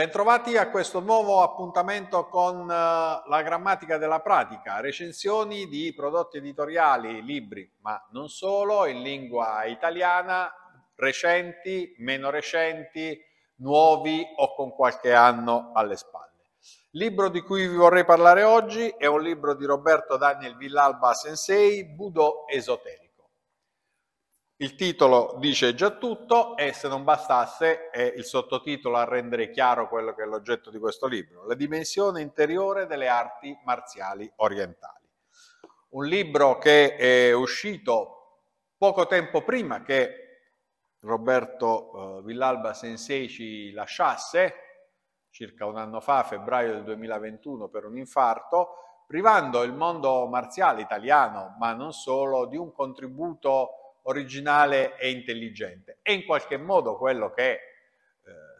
Bentrovati a questo nuovo appuntamento con eh, la grammatica della pratica, recensioni di prodotti editoriali, libri, ma non solo, in lingua italiana, recenti, meno recenti, nuovi o con qualche anno alle spalle. Il libro di cui vi vorrei parlare oggi è un libro di Roberto Daniel Villalba Sensei, Budo Esotelico. Il titolo dice già tutto e se non bastasse è il sottotitolo a rendere chiaro quello che è l'oggetto di questo libro, la dimensione interiore delle arti marziali orientali. Un libro che è uscito poco tempo prima che Roberto eh, Villalba Sensei ci lasciasse, circa un anno fa, febbraio del 2021, per un infarto, privando il mondo marziale italiano, ma non solo, di un contributo originale e intelligente. È in qualche modo quello che, eh,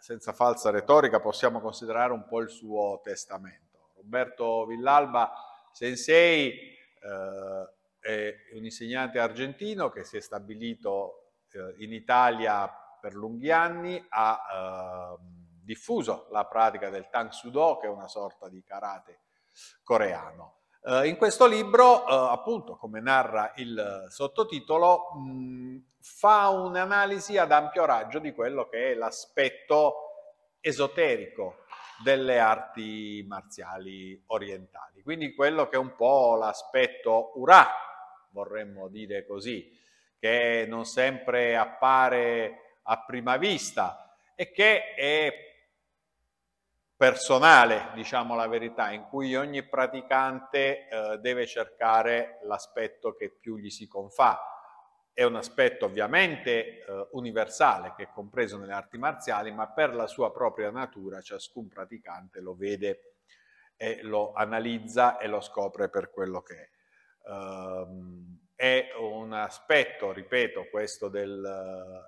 senza falsa retorica, possiamo considerare un po' il suo testamento. Roberto Villalba Sensei eh, è un insegnante argentino che si è stabilito eh, in Italia per lunghi anni, ha ehm, diffuso la pratica del Tang Sudo, che è una sorta di karate coreano. Eh, in questo libro, eh, appunto, come narra il sottotitolo, mh, mm, fa un'analisi ad ampio raggio di quello che è l'aspetto esoterico delle arti marziali orientali. Quindi quello che è un po' l'aspetto urà, vorremmo dire così, che non sempre appare a prima vista e che è personale, diciamo la verità, in cui ogni praticante eh, deve cercare l'aspetto che più gli si confà. È un aspetto ovviamente eh, universale che è compreso nelle arti marziali, ma per la sua propria natura ciascun praticante lo vede e lo analizza e lo scopre per quello che è. Um, è un aspetto, ripeto, questo del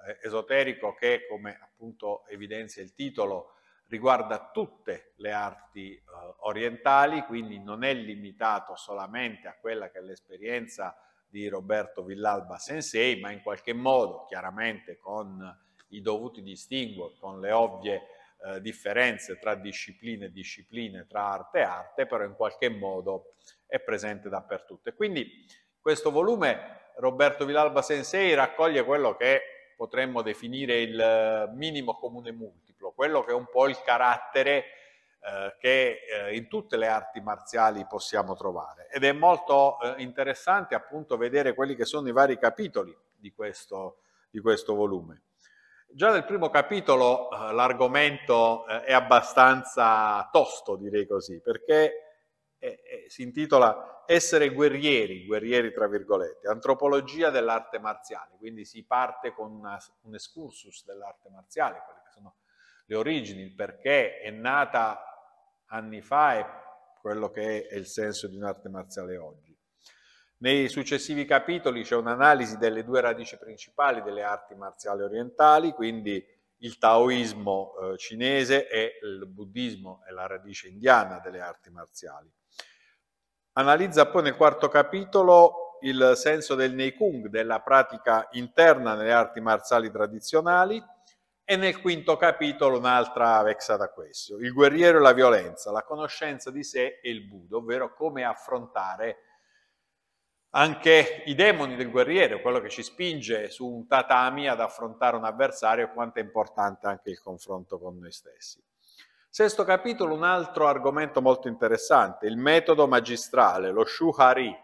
eh, esoterico che, come appunto evidenzia il titolo, riguarda tutte le arti eh, orientali, quindi non è limitato solamente a quella che è l'esperienza di Roberto Villalba Sensei, ma in qualche modo, chiaramente con i dovuti distinguo, con le ovvie eh, differenze tra discipline e discipline, tra arte e arte, però in qualche modo è presente dappertutto. E quindi questo volume Roberto Villalba Sensei raccoglie quello che potremmo definire il eh, minimo comune multiplo, quello che è un po' il carattere eh, che eh, in tutte le arti marziali possiamo trovare. Ed è molto eh, interessante appunto vedere quelli che sono i vari capitoli di questo, di questo volume. Già nel primo capitolo eh, l'argomento eh, è abbastanza tosto, direi così, perché e, e si intitola Essere guerrieri, guerrieri tra virgolette, antropologia dell'arte marziale, quindi si parte con una, un excursus dell'arte marziale, quelle che sono le origini, il perché è nata anni fa e quello che è il senso di un'arte marziale oggi. Nei successivi capitoli c'è un'analisi delle due radici principali delle arti marziali orientali, quindi il taoismo eh, cinese e il buddismo è la radice indiana delle arti marziali. Analizza poi nel quarto capitolo il senso del Neikung, della pratica interna nelle arti marziali tradizionali, e nel quinto capitolo un'altra vexata questo, il guerriero e la violenza, la conoscenza di sé e il Buddha, ovvero come affrontare anche i demoni del guerriero, quello che ci spinge su un tatami ad affrontare un avversario, quanto è importante anche il confronto con noi stessi. Sesto capitolo, un altro argomento molto interessante, il metodo magistrale, lo shuhari,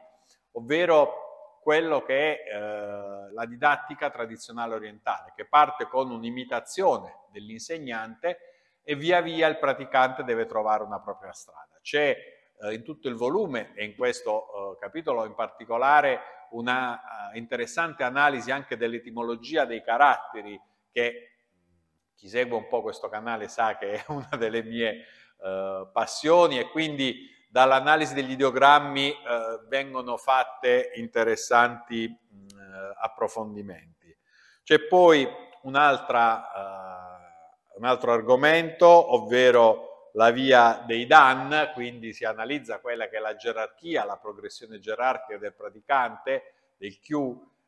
ovvero quello che è eh, la didattica tradizionale orientale, che parte con un'imitazione dell'insegnante e via via il praticante deve trovare una propria strada. C'è eh, in tutto il volume e in questo eh, capitolo in particolare una eh, interessante analisi anche dell'etimologia dei caratteri che chi segue un po' questo canale sa che è una delle mie eh, passioni e quindi dall'analisi degli ideogrammi eh, vengono fatte interessanti mh, mm, eh, approfondimenti. C'è poi un, eh, un altro argomento, ovvero la via dei Dan, quindi si analizza quella che è la gerarchia, la progressione gerarchica del praticante, del Q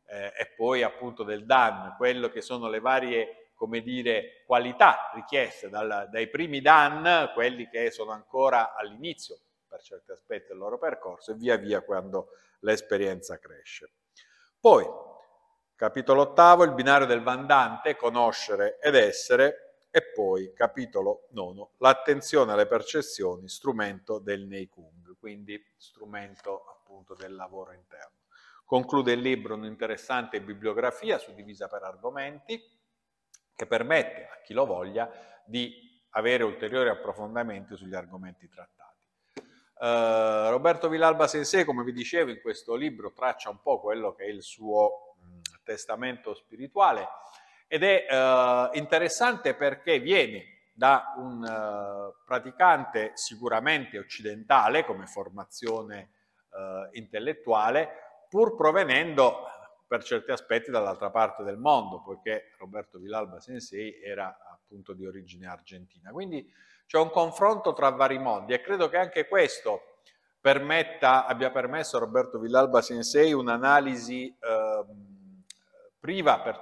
eh, e poi appunto del Dan, quello che sono le varie come dire, qualità richieste dal, dai primi Dan, quelli che sono ancora all'inizio per certi aspetti del loro percorso e via via quando l'esperienza cresce. Poi, capitolo ottavo, il binario del vandante, conoscere ed essere, e poi capitolo nono, l'attenzione alle percezioni, strumento del Nei Kung, quindi strumento appunto del lavoro interno. Conclude il libro un'interessante bibliografia suddivisa per argomenti, che permette a chi lo voglia di avere ulteriori approfondimenti sugli argomenti trattati. Eh, Roberto Villalba Sensei, come vi dicevo, in questo libro traccia un po' quello che è il suo mh, testamento spirituale ed è eh, interessante perché viene da un eh, praticante sicuramente occidentale come formazione eh, intellettuale, pur provenendo per certi aspetti dall'altra parte del mondo, poiché Roberto Villalba Sensei era appunto di origine argentina. Quindi c'è un confronto tra vari mondi e credo che anche questo permetta, abbia permesso a Roberto Villalba Sensei un'analisi eh, priva per,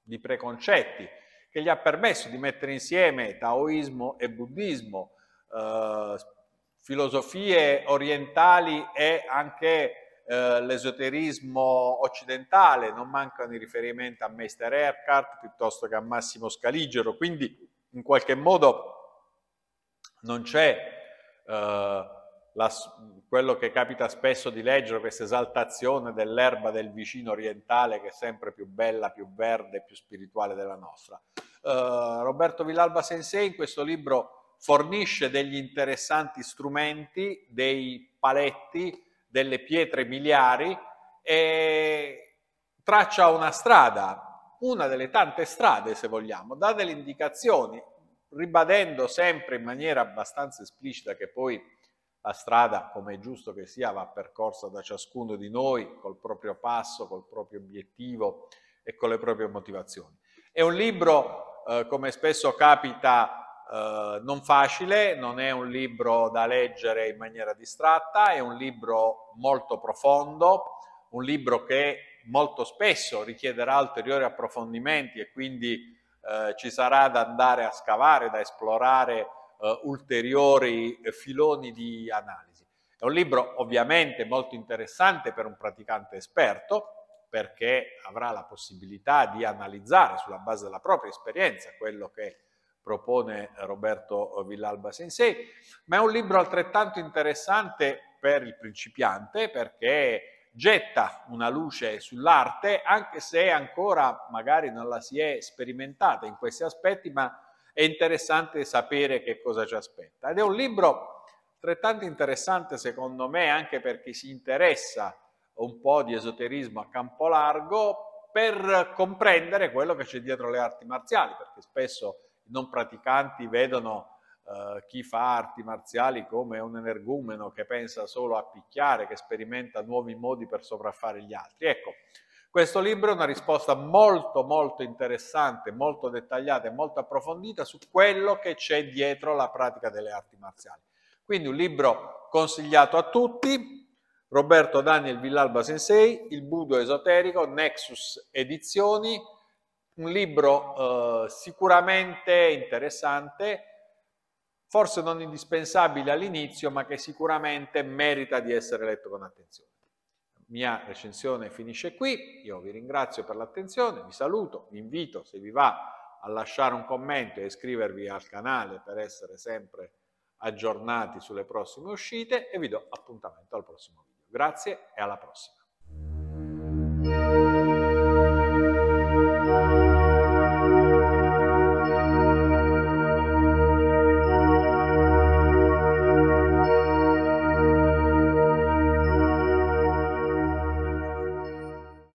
di preconcetti, che gli ha permesso di mettere insieme taoismo e buddismo, eh, filosofie orientali e anche eh, l'esoterismo occidentale, non mancano i riferimenti a Meister Erkart piuttosto che a Massimo Scaligero, quindi in qualche modo non c'è eh, la, quello che capita spesso di leggere, questa esaltazione dell'erba del vicino orientale che è sempre più bella, più verde, più spirituale della nostra. Eh, Roberto Villalba Sensei in questo libro fornisce degli interessanti strumenti, dei paletti delle pietre miliari e traccia una strada, una delle tante strade se vogliamo, dà delle indicazioni, ribadendo sempre in maniera abbastanza esplicita che poi la strada, come è giusto che sia, va percorsa da ciascuno di noi col proprio passo, col proprio obiettivo e con le proprie motivazioni. È un libro, eh, come spesso capita, eh, non facile, non è un libro da leggere in maniera distratta, è un libro molto profondo, un libro che molto spesso richiederà ulteriori approfondimenti e quindi eh, ci sarà da andare a scavare, da esplorare eh, ulteriori filoni di analisi. È un libro ovviamente molto interessante per un praticante esperto, perché avrà la possibilità di analizzare sulla base della propria esperienza quello che propone Roberto Villalba Sensei, ma è un libro altrettanto interessante per il principiante perché getta una luce sull'arte, anche se ancora magari non la si è sperimentata in questi aspetti, ma è interessante sapere che cosa ci aspetta. Ed è un libro altrettanto interessante secondo me anche per chi si interessa un po' di esoterismo a campo largo per comprendere quello che c'è dietro le arti marziali, perché spesso non praticanti vedono eh, chi fa arti marziali come un energumeno che pensa solo a picchiare, che sperimenta nuovi modi per sopraffare gli altri. Ecco, questo libro è una risposta molto molto interessante, molto dettagliata e molto approfondita su quello che c'è dietro la pratica delle arti marziali. Quindi un libro consigliato a tutti, Roberto Daniel Villalba Sensei, Il Budo Esoterico, Nexus Edizioni, un libro eh, sicuramente interessante, forse non indispensabile all'inizio, ma che sicuramente merita di essere letto con attenzione. Mia recensione finisce qui, io vi ringrazio per l'attenzione, vi saluto, vi invito, se vi va, a lasciare un commento e iscrivervi al canale per essere sempre aggiornati sulle prossime uscite e vi do appuntamento al prossimo video. Grazie e alla prossima.